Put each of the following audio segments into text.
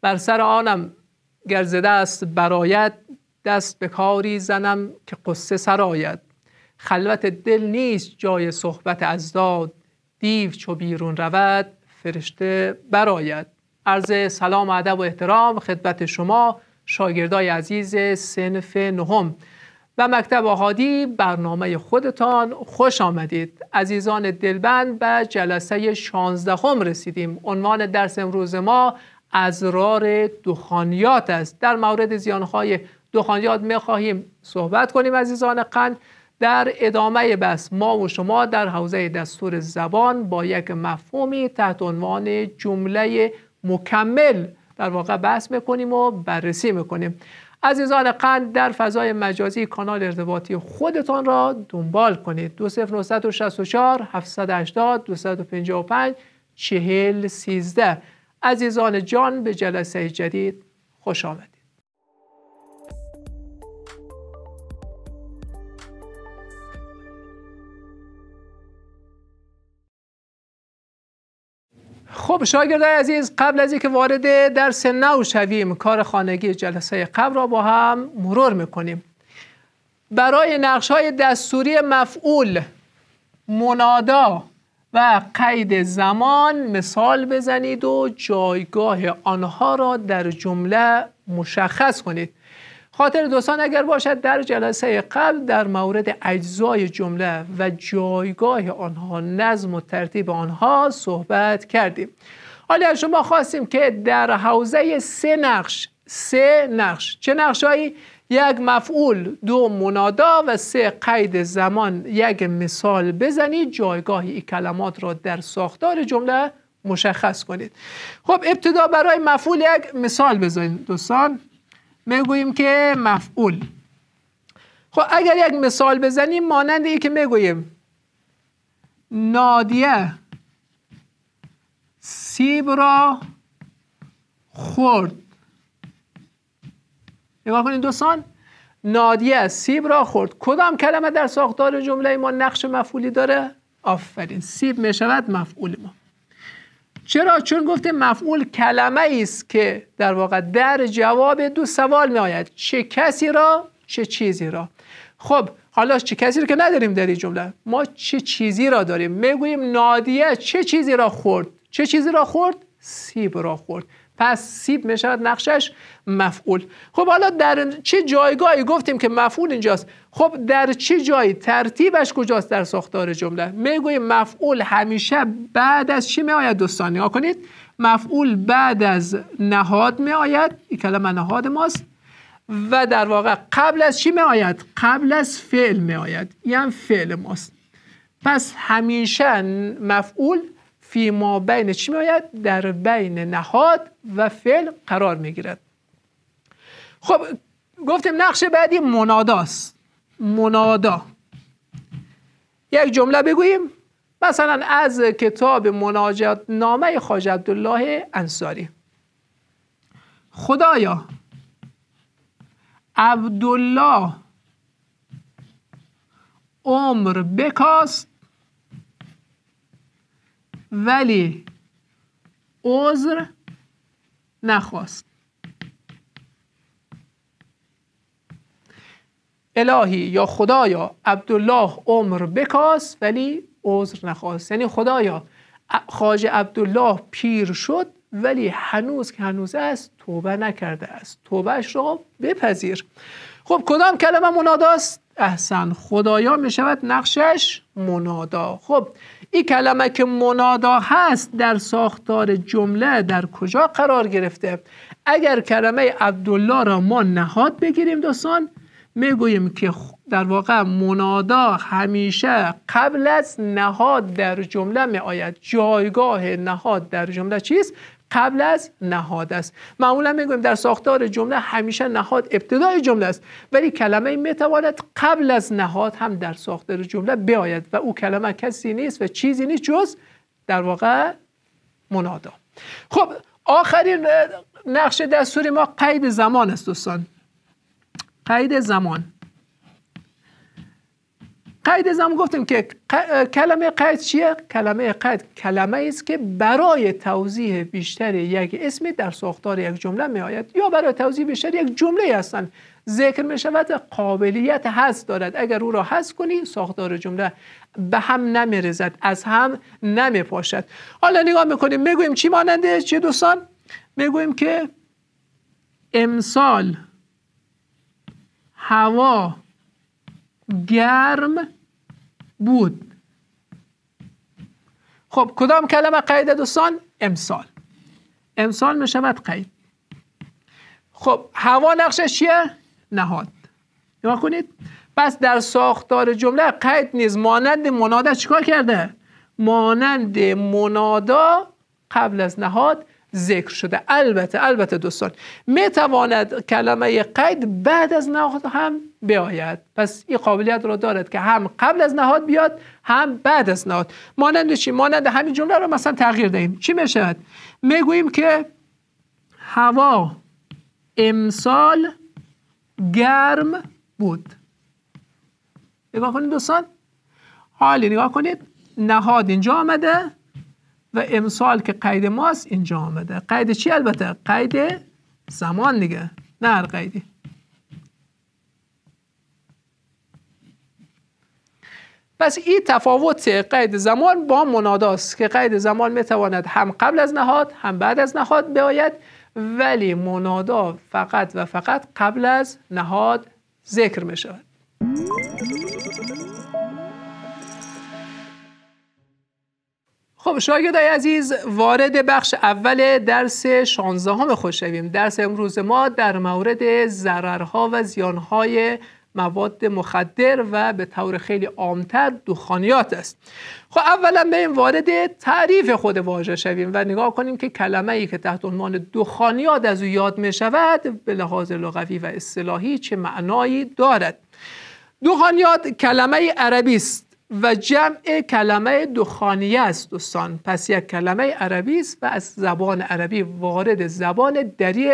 بر سر آنم گر دست است برایت دست به کاری زنم که قصه سراید خلوت دل نیست جای صحبت ازداد دیو چو بیرون رود فرشته براید عرض سلام ادب و احترام خدمت شما شاگردای عزیز سنف نهم و مکتب آهادی برنامه خودتان خوش آمدید عزیزان دلبند به جلسه 16 رسیدیم عنوان درس امروز ما ازرار دخانیات است در مورد زیانهای دخانیات میخواهیم صحبت کنیم عزیزان قند در ادامه بس ما و شما در حوزه دستور زبان با یک مفهومی تحت عنوان جمله مکمل در واقع بحث میکنیم و بررسی میکنیم عزیزان قند در فضای مجازی کانال ارتباطی خودتان را دنبال کنید و 780 255 4013 عزیزان جان به جلسه جدید خوش آمدید خب شاگردای عزیز قبل از اینکه وارد درس نو شویم کار خانگی جلسه قبل را با هم مرور میکنیم برای نقش های دستوری مفعول منادا و قید زمان مثال بزنید و جایگاه آنها را در جمله مشخص کنید خاطر دوستان اگر باشد در جلسه قبل در مورد اجزای جمله و جایگاه آنها نظم و ترتیب آنها صحبت کردیم حالا شما خواستیم که در حوزه سه نقش سه نقش چه هایی؟ یک مفعول دو منادا و سه قید زمان یک مثال بزنید جایگاه این کلمات را در ساختار جمله مشخص کنید خب ابتدا برای مفعول یک مثال بزنید دوستان میگوییم که مفعول خب اگر یک مثال بزنیم مانند ای که میگوییم نادیه سیب را خورد نگاه کنید دوستان نادیه سیب را خورد کدام کلمه در ساختار جمله ما نقش مفعولی داره آفرین سیب می شود مفعول ما چرا چون گفته مفعول کلمه است که در واقع در جواب دو سوال می آید چه کسی را چه چیزی را خب حالا چه کسی رو که نداریم در این جمله ما چه چیزی را داریم میگوییم نادیه چه چیزی را خورد چه چیزی را خورد سیب را خورد پس سیب میشود نقشش مفعول خب حالا در چه جایگاهی گفتیم که مفعول اینجاست خب در چه جایی ترتیبش کجاست در ساختار جمله میگوی مفعول همیشه بعد از چی میآید دوستان نگاه کنید مفعول بعد از نهاد میآید این کلمه نهاد ماست و در واقع قبل از چی میآید قبل از فعل میآید این یعنی فعل ماست پس همیشه مفعول فی ما بین چی میآید در بین نهاد و فعل قرار میگیرد خب گفتیم نقش بعدی مناداست منادا یک جمله بگوییم مثلا از کتاب مناجات نامه خواجه عبدالله انصاری خدایا عبدالله عمر بکاست ولی عذر نخواست الهی یا خدایا عبدالله عمر بکاس ولی عذر نخواست یعنی خدایا خاج عبدالله پیر شد ولی هنوز که هنوز است توبه نکرده است توبهش رو بپذیر خب کدام کلمه مناداست احسن خدایا می شود نقشش منادا خب این کلمه که منادا هست در ساختار جمله در کجا قرار گرفته اگر کلمه عبدالله را ما نهاد بگیریم دوستان میگوییم که در واقع منادا همیشه قبل از نهاد در جمله می آید جایگاه نهاد در جمله چیست قبل از نهاد است معمولا میگویم در ساختار جمله همیشه نهاد ابتدای جمله است ولی کلمه میتواند قبل از نهاد هم در ساختار جمله بیاید و او کلمه کسی نیست و چیزی نیست جز در واقع منادا خب آخرین نقش دستوری ما قید زمان است دوستان قید زمان قید زمان گفتیم که کلمه قید چیه؟ کلمه قید کلمه است که برای توضیح بیشتر یک اسم در ساختار یک جمله می آید یا برای توضیح بیشتر یک جمله هستند ذکر می شود قابلیت هست دارد اگر او را حذف کنی ساختار جمله به هم نمی رزد از هم نمی پاشد حالا نگاه میکنیم میگویم چی ماننده چی دوستان میگوییم که امسال هوا گرم بود خب کدام کلمه قید دوستان امسال امسال میشود قید خب هوا نقشش چیه نهاد نگاه کنید پس در ساختار جمله قید نیز مانند منادا چیکار کرده مانند منادا قبل از نهاد ذکر شده البته البته دوستان می تواند کلمه قید بعد از نهاد هم بیاید پس این قابلیت رو دارد که هم قبل از نهاد بیاد هم بعد از نهاد مانند چی مانند همین جمله را مثلا تغییر دهیم چی می شود میگوییم که هوا امسال گرم بود نگاه کنید دوستان حالی نگاه کنید نهاد اینجا آمده و امسال که قید ماست اینجا آمده قید چی البته قید زمان دیگه نه هر قیدی پس این تفاوت قید زمان با مناداست که قید زمان میتواند هم قبل از نهاد هم بعد از نهاد بیاید ولی منادا فقط و فقط قبل از نهاد ذکر می شود خب شاگردای عزیز وارد بخش اول درس 16 همه خوش شویم درس امروز ما در مورد ضررها و زیانهای مواد مخدر و به طور خیلی عامتر دخانیات است خب اولا این وارد تعریف خود واژه شویم و نگاه کنیم که کلمه ای که تحت عنوان دخانیات از او یاد می شود به لحاظ لغوی و اصطلاحی چه معنایی دارد دخانیات کلمه عربی است و جمع کلمه دخانیه است دوستان پس یک کلمه عربی است و از زبان عربی وارد زبان دری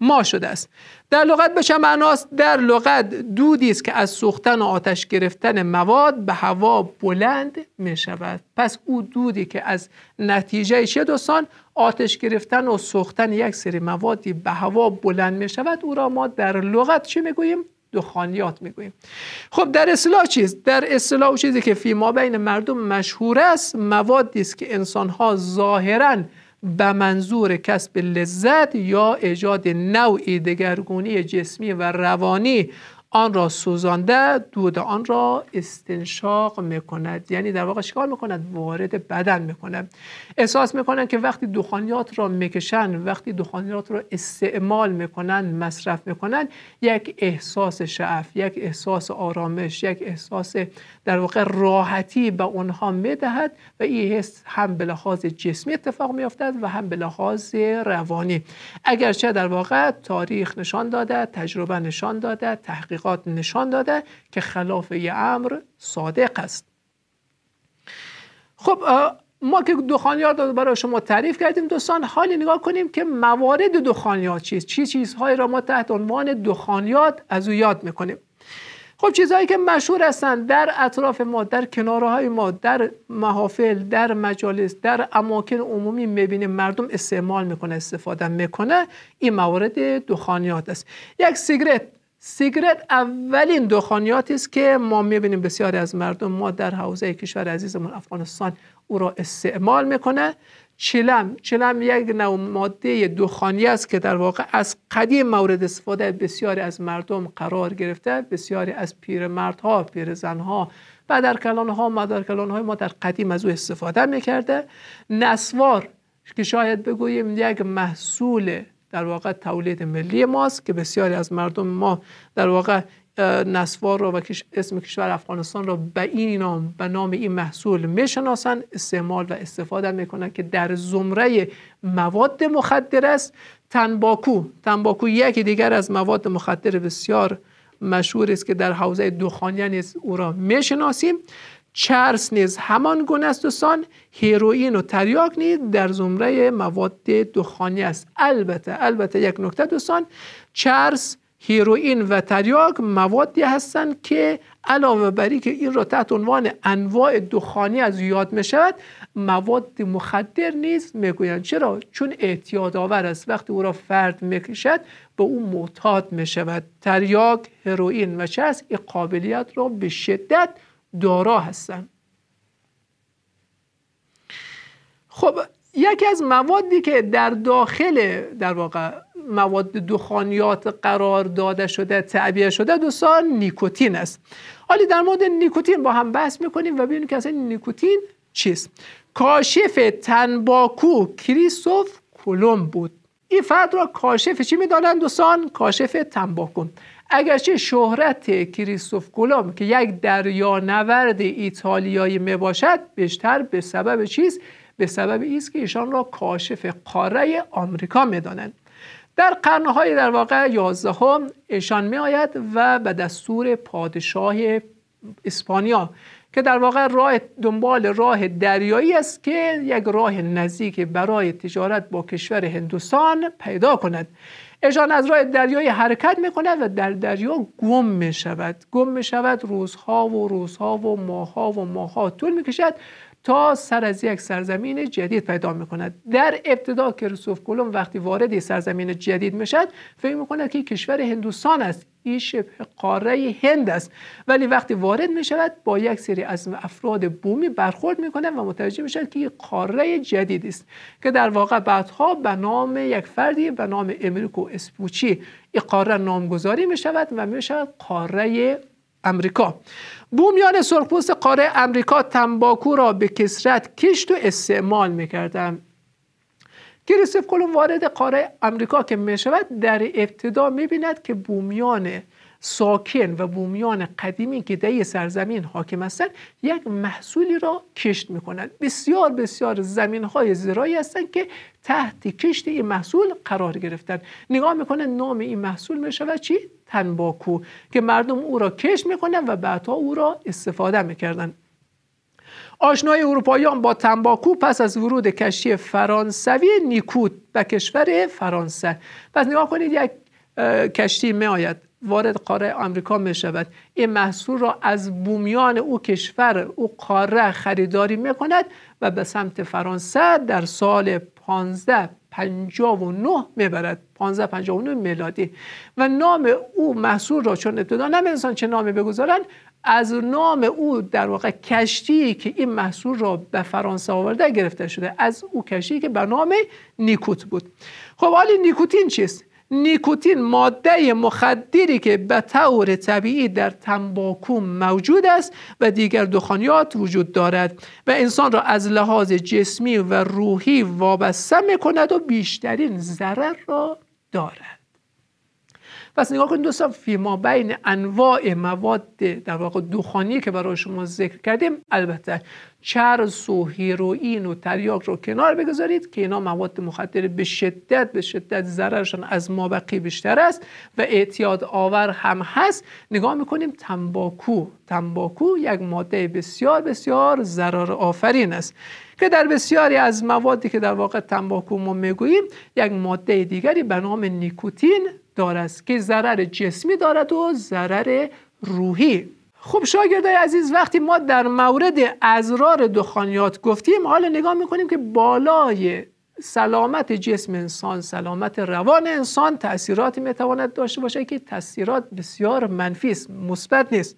ما شده است در لغت به چه معناست در لغت دودی است که از سوختن و آتش گرفتن مواد به هوا بلند می شود پس او دودی که از نتیجه چه دوستان آتش گرفتن و سوختن یک سری موادی به هوا بلند می شود او را ما در لغت چه می دخانیات میگوییم خب در اصلاح چیز در اصلاح چیزی که ما بین مردم مشهور است موادی است که انسان ها ظاهرا به منظور کسب لذت یا ایجاد نوعی دگرگونی جسمی و روانی آن را سوزانده دود آن را استنشاق میکند یعنی در واقع چیکار میکند وارد بدن میکند احساس میکنند که وقتی دخانیات را میکشند وقتی دخانیات را استعمال میکنند مصرف میکنند یک احساس شعف یک احساس آرامش یک احساس در واقع راحتی به اونها میدهد و این حس هم به لحاظ جسمی اتفاق میافتد و هم به لحاظ روانی اگرچه در واقع تاریخ نشان داده تجربه نشان داده تحقیق نشان داده که خلاف یه امر صادق است خب ما که دخانیات رو برای شما تعریف کردیم دوستان حالی نگاه کنیم که موارد دخانیات چیست چی چیزهایی را ما تحت عنوان دخانیات از او یاد میکنیم خب چیزهایی که مشهور هستند در اطراف ما در کنارهای ما در محافل در مجالس در اماکن عمومی میبینیم مردم استعمال میکنه استفاده میکنه این موارد دخانیات است یک سیگرت سیگرت اولین دخانیاتی است که ما میبینیم بسیاری از مردم ما در حوزه کشور عزیزمون افغانستان او را استعمال میکنه چلم چلم یک نوع ماده دخانی است که در واقع از قدیم مورد استفاده بسیاری از مردم قرار گرفته بسیاری از پیرمردها پیرزنها در کلانهای ما در قدیم از او استفاده میکرده نسوار که شاید بگوییم یک محصول در واقع تولید ملی ماست که بسیاری از مردم ما در واقع نسوار را و اسم کشور افغانستان را به این نام به نام این محصول میشناسند استعمال و استفاده میکنند که در زمره مواد مخدر است تنباکو تنباکو یکی دیگر از مواد مخدر بسیار مشهور است که در حوزه دخانیان نیز او را میشناسیم چرس نیز همان گونه است دوستان هیروئین و تریاک نیز در زمره مواد دخانی است البته البته یک نکته دوستان چرس هیروئین و تریاک موادی هستند که علاوه بر که این را تحت عنوان انواع دخانی از یاد می شود مواد مخدر نیز میگویند چرا چون اعتیاد آور است وقتی او را فرد میکشد به او معتاد می شود تریاک هیروئین و چرس این قابلیت را به شدت دارا هستن خب یکی از موادی که در داخل در واقع مواد دخانیات قرار داده شده تعبیه شده دوستان نیکوتین است حالا در مورد نیکوتین با هم بحث میکنیم و ببینیم که اصلا نیکوتین چیست کاشف تنباکو کریستوف کلوم بود این فرد را کاشف چی میدانند دوستان کاشف تنباکو اگرچه شهرت کریستوف کلم که یک دریا نورد ایتالیایی می باشد بیشتر به سبب چیز به سبب ایست که ایشان را کاشف قاره آمریکا می دانند در قرنهای در واقع یازدهم ایشان می آید و به دستور پادشاه اسپانیا که در واقع راه دنبال راه دریایی است که یک راه نزدیک برای تجارت با کشور هندوستان پیدا کند اشان از راه دریای حرکت میکند و در دریا گم میشود گم میشود روزها و روزها و ماها و ماها طول میکشد تا سر از یک سرزمین جدید پیدا میکند در ابتدا رسوف کلم وقتی وارد سرزمین جدید میشد فکر میکند که کشور هندوستان است این شبه قاره هند است ولی وقتی وارد می شود با یک سری از افراد بومی برخورد می کند و متوجه می شود که یک قاره جدید است که در واقع بعدها به نام یک فردی به نام امریکو اسپوچی این قاره نامگذاری می شود و می قاره امریکا بومیان سرخپوست قاره امریکا تنباکو را به کسرت کشت و استعمال میکردند کریستف کلوم وارد قاره امریکا که میشود در ابتدا میبیند که بومیان ساکن و بومیان قدیمی که دهی سرزمین حاکم هستند یک محصولی را کشت میکنند بسیار بسیار زمین های زراعی هستند که تحت کشت این محصول قرار گرفتن نگاه میکنن نام این محصول میشود چی تنباکو که مردم او را کشت میکنن و بعدها او را استفاده میکردن آشنای اروپاییان با تنباکو پس از ورود کشتی فرانسوی نیکوت به کشور فرانسه پس نگاه کنید یک کشتی می آید وارد قاره آمریکا می شود این محصول را از بومیان او کشور او قاره خریداری می کند و به سمت فرانسه در سال 1559 59 میبرد 1559 میلادی و نام او محصول را چون ابتدا نمی انسان چه نامی بگذارند از نام او در واقع کشتی که این محصول را به فرانسه آورده گرفته شده از او کشتی که به نام نیکوت بود خب حالی نیکوتین چیست نیکوتین ماده مخدری که به طور طبیعی در تنباکو موجود است و دیگر دخانیات وجود دارد و انسان را از لحاظ جسمی و روحی وابسته می کند و بیشترین ضرر را دارد پس نگاه کنید دوستان فیما بین انواع مواد در واقع دخانی که برای شما ذکر کردیم البته چرس و هیروئین و تریاک رو کنار بگذارید که اینا مواد مخدر به شدت به شدت ضررشان از مابقی بیشتر است و اعتیاد آور هم هست نگاه میکنیم تنباکو تنباکو یک ماده بسیار بسیار ضرر آفرین است که در بسیاری از موادی که در واقع تنباکو ما میگوییم یک ماده دیگری به نام نیکوتین دارد که ضرر جسمی دارد و ضرر روحی خب شاگردای عزیز وقتی ما در مورد ازرار دخانیات گفتیم حالا نگاه میکنیم که بالای سلامت جسم انسان سلامت روان انسان تاثیراتی میتواند داشته باشه که تاثیرات بسیار منفی است مثبت نیست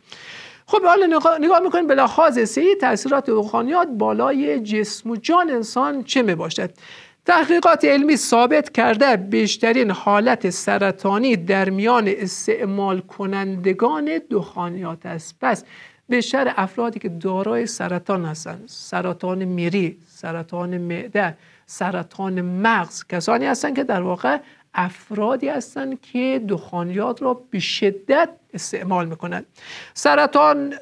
خب حالا نگاه میکنیم به لحاظ سی تاثیرات دخانیات بالای جسم و جان انسان چه میباشد تحقیقات علمی ثابت کرده بیشترین حالت سرطانی در میان استعمال کنندگان دخانیات است پس بیشتر افرادی که دارای سرطان هستند سرطان میری سرطان معده سرطان مغز کسانی هستند که در واقع افرادی هستند که دخانیات را به شدت استعمال میکنند سرطان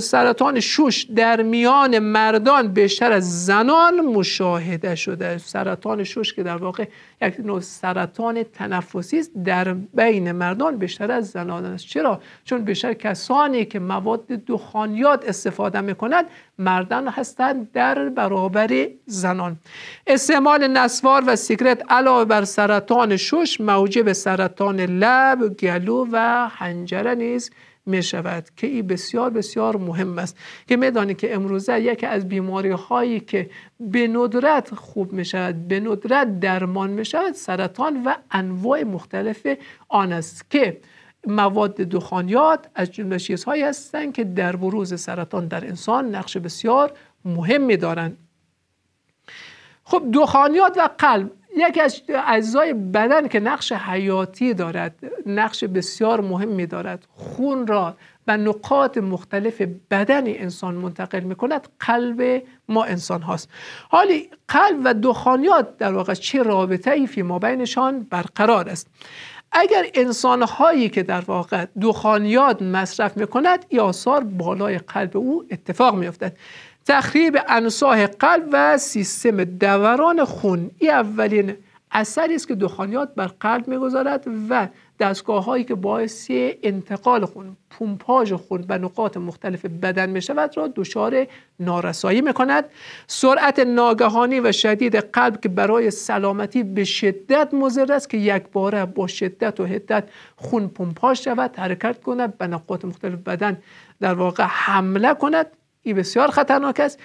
سرطان شوش در میان مردان بیشتر از زنان مشاهده شده سرطان شوش که در واقع یک نوع سرطان تنفسی است در بین مردان بیشتر از زنان است چرا چون بیشتر کسانی که مواد دخانیات استفاده میکنند مردان هستند در برابر زنان استعمال نسوار و سیگرت علاوه بر سرطان شش موجب سرطان لب گلو و حنجره نیز می که این بسیار بسیار مهم است که میدانی که امروزه یکی از بیماری هایی که به ندرت خوب می شود به ندرت درمان می شود سرطان و انواع مختلف آن است که مواد دخانیات از جمله چیزهایی هستند که در بروز سرطان در انسان نقش بسیار مهمی دارند خب دخانیات و قلب یکی از اجزای بدن که نقش حیاتی دارد نقش بسیار مهمی دارد خون را و نقاط مختلف بدن انسان منتقل می قلب ما انسان هاست حالی قلب و دخانیات در واقع چه رابطه ای فی ما بینشان برقرار است اگر انسان هایی که در واقع دخانیات مصرف می کند یا آثار بالای قلب او اتفاق میافتد تخریب انساه قلب و سیستم دوران خون این اولین اثری است که دخانیات بر قلب میگذارد و دستگاه هایی که باعث انتقال خون پمپاژ خون به نقاط مختلف بدن می شود را دچار نارسایی می کند سرعت ناگهانی و شدید قلب که برای سلامتی به شدت مضر است که یک باره با شدت و حدت خون پمپاژ شود حرکت کند به نقاط مختلف بدن در واقع حمله کند این بسیار خطرناک است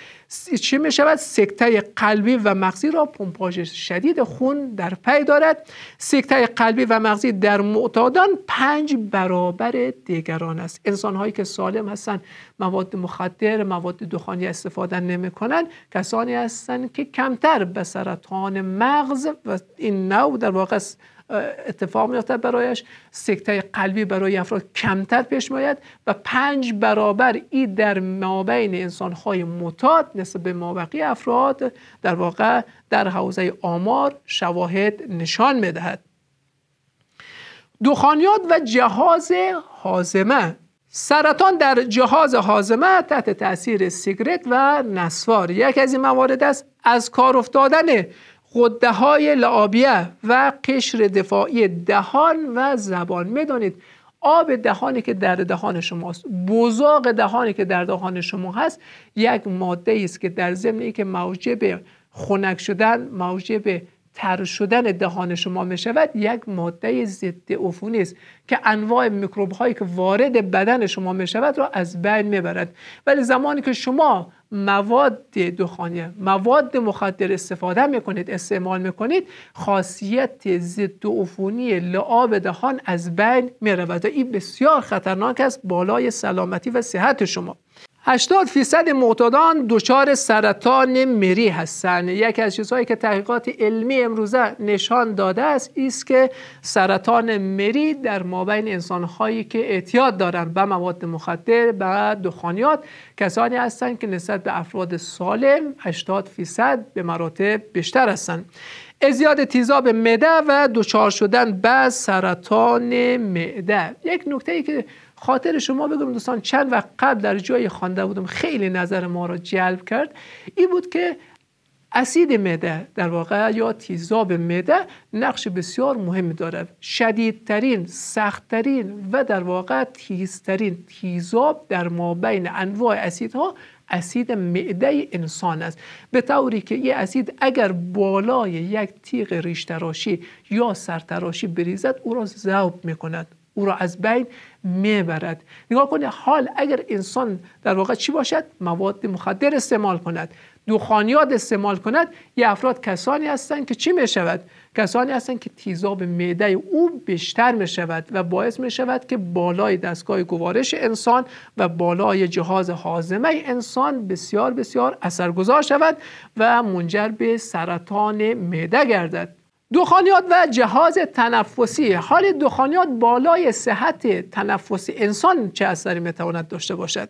چه می شود سکته قلبی و مغزی را پمپاژ شدید خون در پی دارد سکته قلبی و مغزی در معتادان پنج برابر دیگران است انسان هایی که سالم هستند مواد مخدر مواد دخانی استفاده نمی کنند کسانی هستند که کمتر به سرطان مغز و این نوع در واقع اتفاق میافته برایش سکته قلبی برای افراد کمتر پیش میاد و پنج برابر ای در مابین انسانهای متاد نسبت به مابقی افراد در واقع در حوزه آمار شواهد نشان میدهد دخانیات و جهاز حازمه سرطان در جهاز حازمه تحت تاثیر سیگرت و نسوار یک از این موارد است از کار افتادن قده های لعابیه و قشر دفاعی دهان و زبان میدانید آب دهانی که در دهان شماست بزاق دهانی که در دهان شما هست یک ماده است که در ضمن که موجب خنک شدن موجب تر شدن دهان شما می شود یک ماده ضد عفونی است که انواع میکروب هایی که وارد بدن شما می شود را از بین میبرد ولی زمانی که شما مواد دخانی مواد مخدر استفاده می کنید استعمال می کنید خاصیت ضد عفونی لعاب دهان از بین می رود و این بسیار خطرناک است بالای سلامتی و صحت شما 80 فیصد معتادان دچار سرطان مری هستند یکی از چیزهایی که تحقیقات علمی امروزه نشان داده است است که سرطان مری در مابین انسانهایی که اعتیاد دارند به مواد مخدر به دخانیات کسانی هستند که نسبت به افراد سالم 80 فیصد به مراتب بیشتر هستند ازیاد تیزاب معده و دچار شدن به سرطان معده یک نکته ای که خاطر شما بگم دوستان چند وقت قبل در جای خوانده بودم خیلی نظر ما را جلب کرد این بود که اسید معده در واقع یا تیزاب معده نقش بسیار مهم دارد شدیدترین سختترین و در واقع تیزترین تیزاب در ما بین انواع اسیدها اسید معده انسان است به طوری که یه اسید اگر بالای یک تیغ ریشتراشی یا سرتراشی بریزد او را ذوب میکند او را از بین میبرد نگاه کنه حال اگر انسان در واقع چی باشد مواد مخدر استعمال کند دخانیات استعمال کند یه افراد کسانی هستند که چی می شود کسانی هستند که تیزاب معده او بیشتر می شود و باعث می شود که بالای دستگاه گوارش انسان و بالای جهاز حازمه انسان بسیار بسیار اثرگذار شود و منجر به سرطان معده گردد دخانیات و جهاز تنفسی حال دخانیات بالای صحت تنفسی انسان چه اثری میتواند داشته باشد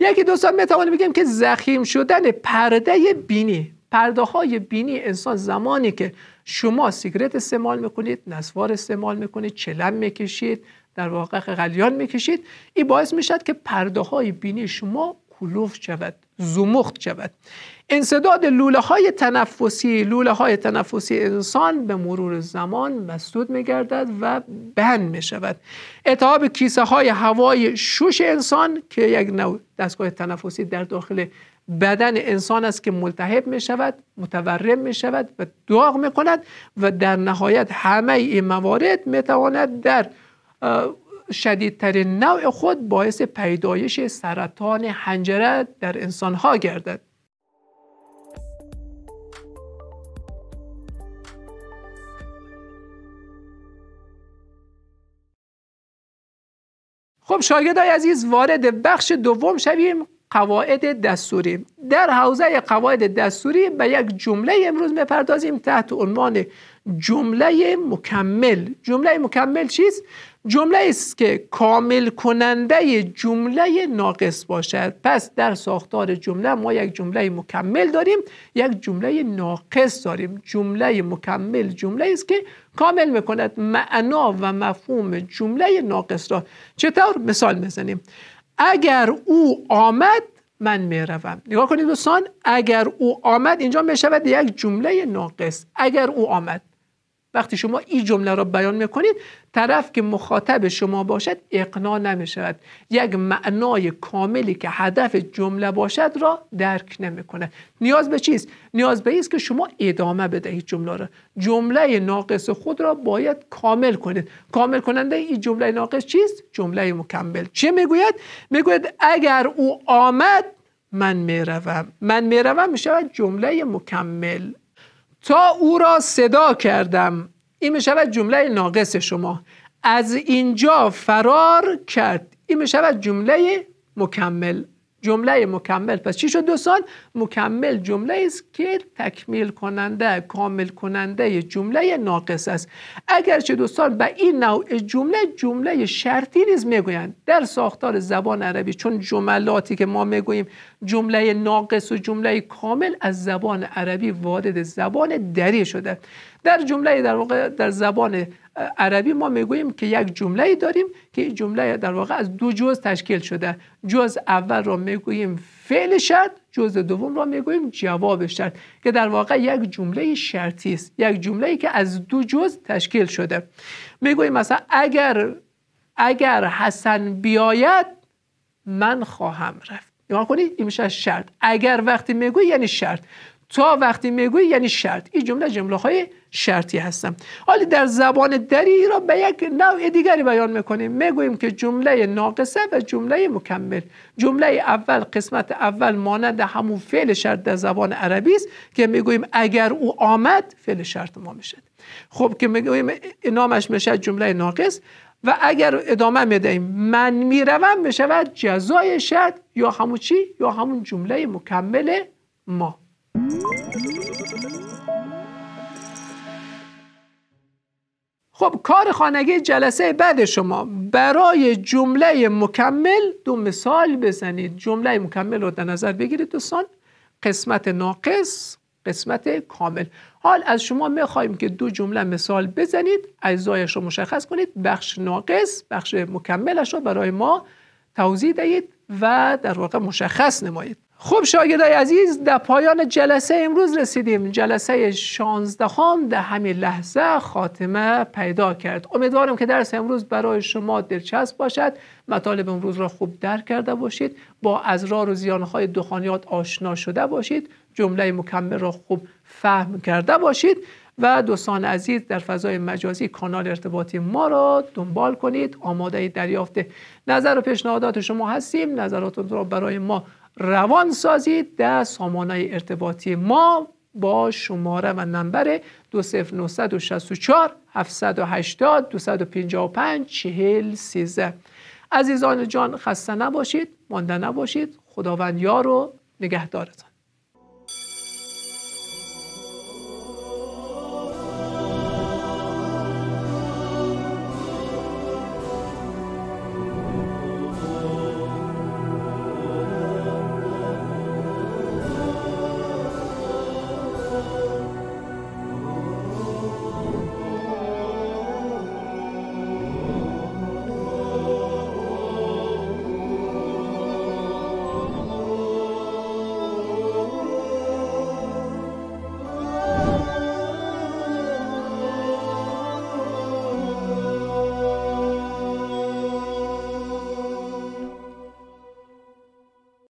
یکی دوستان میتوانیم بگیم که زخیم شدن پرده بینی پرده های بینی انسان زمانی که شما سیگرت استعمال میکنید نسوار استعمال میکنید چلم میکشید در واقع غلیان میکشید این باعث میشد که پرده های بینی شما کلوف شود زمخت شود انصداد لوله های تنفسی لوله های تنفسی انسان به مرور زمان مسدود می گردد و بند می شود اتحاب کیسه های هوای شوش انسان که یک نوع دستگاه تنفسی در داخل بدن انسان است که ملتهب می شود متورم می شود و داغ می کند و در نهایت همه این موارد می تواند در شدیدترین نوع خود باعث پیدایش سرطان حنجره در انسان ها گردد خب شاگردای عزیز وارد بخش دوم شویم قواعد دستوری در حوزه قواعد دستوری به یک جمله امروز میپردازیم تحت عنوان جمله مکمل جمله مکمل چیست جمله است که کامل کننده جمله ناقص باشد پس در ساختار جمله ما یک جمله مکمل داریم یک جمله ناقص داریم جمله مکمل جمله است که کامل میکند معنا و مفهوم جمله ناقص را چطور مثال میزنیم اگر او آمد من میروم نگاه کنید دوستان اگر او آمد اینجا میشود یک جمله ناقص اگر او آمد وقتی شما این جمله را بیان میکنید طرف که مخاطب شما باشد اقنا نمیشود یک معنای کاملی که هدف جمله باشد را درک نمیکند نیاز به چیست نیاز به است که شما ادامه بدهید جمله را جمله ناقص خود را باید کامل کنید کامل کننده این جمله ناقص چیست جمله مکمل چه میگوید میگوید اگر او آمد من میروم من میروم میشود جمله مکمل تا او را صدا کردم این شود جمله ناقص شما از اینجا فرار کرد این شود جمله مکمل جمله مکمل پس چی شد دو سال مکمل جمله است که تکمیل کننده کامل کننده جمله ناقص است اگر دو دوستان به این نوع جمله جمله شرطی نیز میگویند در ساختار زبان عربی چون جملاتی که ما میگوییم جمله ناقص و جمله کامل از زبان عربی وارد زبان دری شده در جمله در واقع در زبان عربی ما میگوییم که یک جمله داریم که این جمله در واقع از دو جز تشکیل شده جز اول را میگوییم فعل شد جز دوم را میگوییم جواب شد که در واقع یک جمله شرطی است یک جمله که از دو جز تشکیل شده میگوییم مثلا اگر اگر حسن بیاید من خواهم رفت نگاه این میشه شرط اگر وقتی میگوی یعنی شرط تا وقتی میگویی یعنی شرط این جمله جمله های شرطی هستم حالا در زبان دری را به یک نوع دیگری بیان میکنیم میگوییم که جمله ناقصه و جمله مکمل جمله اول قسمت اول مانند همون فعل شرط در زبان عربی است که میگوییم اگر او آمد فعل شرط ما میشد خب که میگوییم نامش میشد جمله ناقص و اگر ادامه میدهیم من میروم میشود جزای شرط یا همون چی یا همون جمله مکمل ما خب کار خانگی جلسه بعد شما برای جمله مکمل دو مثال بزنید جمله مکمل رو در نظر بگیرید دوستان قسمت ناقص قسمت کامل حال از شما میخواییم که دو جمله مثال بزنید اجزایش رو مشخص کنید بخش ناقص بخش مکملش رو برای ما توضیح دهید و در واقع مشخص نمایید خب شاگردای عزیز در پایان جلسه امروز رسیدیم جلسه 16 هم در همین لحظه خاتمه پیدا کرد امیدوارم که درس امروز برای شما دلچسب باشد مطالب امروز را خوب درک کرده باشید با ازرار و زیانهای دخانیات آشنا شده باشید جمله مکمل را خوب فهم کرده باشید و دوستان عزیز در فضای مجازی کانال ارتباطی ما را دنبال کنید آماده دریافت نظر و پیشنهادات شما هستیم نظراتتون را برای ما روان سازید در سامانه ارتباطی ما با شماره و نمبر 20964 780 255 40 13 عزیزان جان خسته نباشید مانده نباشید خداوند یار و نگهدارتان